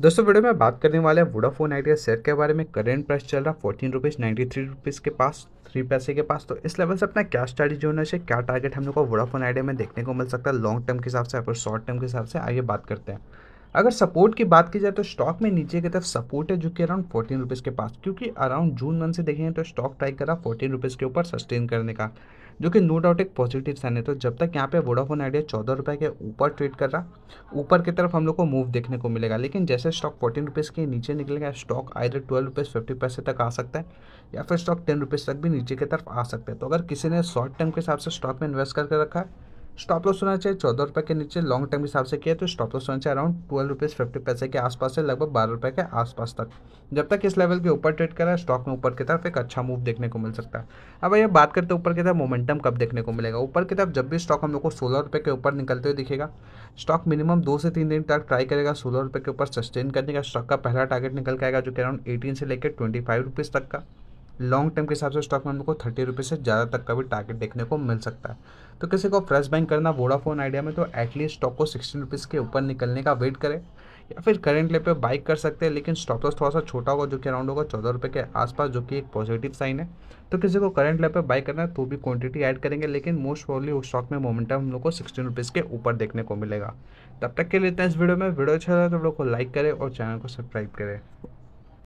दोस्तों वीडियो में बात करने वाले हैं वोडाफोन आइडिया शेयर के बारे में करेंट प्राइस चल रहा है fourteen rupees ninety three rupees के पास थ्री पैसे के पास तो इस लेवल से अपना क्या जो होना चाहिए क्या टारगेट हम लोग को वोडाफोन आइडिया में देखने को मिल सकता है लॉन्ग टर्म के हिसाब से या फिर शॉर्ट टर्म के हिसाब से आइए बात करते हैं अगर सपोर्ट की बात की जाए तो स्टॉक में नीचे की तरफ सपोर्ट है जो कि अराउंड फोर्टीन रुपीज़ के पास क्योंकि अराउंड जून मंथ से देखेंगे तो स्टॉक ट्राई करा फोर्टीन रुपीज़ के ऊपर सस्टेन करने का जो कि नो डाउट एक पॉजिटिव साइन है तो जब तक यहाँ पे वोडाफोन आइडिया चौदह रुपये के ऊपर ट्रेड कर रहा ऊपर की तरफ हम लोग को मूव देखने को मिलेगा लेकिन जैसे स्टॉक फोर्टीन रुपीज़ के नीचे निकलेगा स्टॉक आइडर ट्वेल्व रुपीज़ फिफ्टी पैसे तक आ सकता है या फिर स्टॉक टेन रुपीज़ तक भी नीचे की तरफ आ सकता है तो अगर किसी ने शॉर्ट टर्म के हिसाब से स्टॉक में इन्वेस्ट करके रखा है स्टॉप लॉस होना चाहिए चौदह रुपये के नीचे लॉन्ग टर्म हिसाब से किया तो स्टॉप लॉस होना चाहिए अराउंड ट्वेल्व रुपीज़ फिफ्टी पैसे के आसपास से लगभग बारह रुपये के आसपास तक जब तक इस लेवल के ऊपर ट्रेड करा स्टॉक में ऊपर की तरफ एक अच्छा मूव देखने को मिल सकता है अब भैया बात करते हैं ऊपर की तरफ मोमेंटम कब देखने को मिलेगा ऊपर की तरफ जब भी स्टॉक हम लोग को सोलह रुपये के ऊपर निकलते हुए दिखेगा स्टॉक मिनिमम दो से तीन दिन तक ट्राई करेगा सोलह रुपये के ऊपर सस्टेन करने का स्टॉक का पहला टारगेट निकल के आएगा जो कि अराउंड एटीन से लेकर ट्वेंटी फाइव रुपीज़ तक का लॉन्ग टर्म के हिसाब से स्टॉक में को थर्टी रुपीज़ से ज़्यादा तक का भी टारगेट देखने को मिल सकता है तो किसी को फ्रेश बैंक करना वोडाफोन आइडिया में तो एटलीस्ट स्टॉक को सिक्सटीन रुपीज़ के ऊपर निकलने का वेट करें या फिर करेंट लेवल पे बाइक कर सकते हैं लेकिन स्टॉप लॉस थोड़ा सा छोटा होगा जो कि अराउंड होगा चौदह रुपये के आसपास जो कि एक पॉजिटिव साइन है तो किसी को करंट लेवल पे बाई करना है तो भी क्वांटिटी ऐड करेंगे लेकिन मोस्ट प्रॉब्ली उस स्टॉक में मोमेंटम हम लोग को सिक्सटीन रुपीज़ के ऊपर देखने को मिलेगा तब तक के लिए इतना इस वीडियो में वीडियो अच्छा लगा तो लोग को लाइक करें और चैनल को सब्सक्राइब करें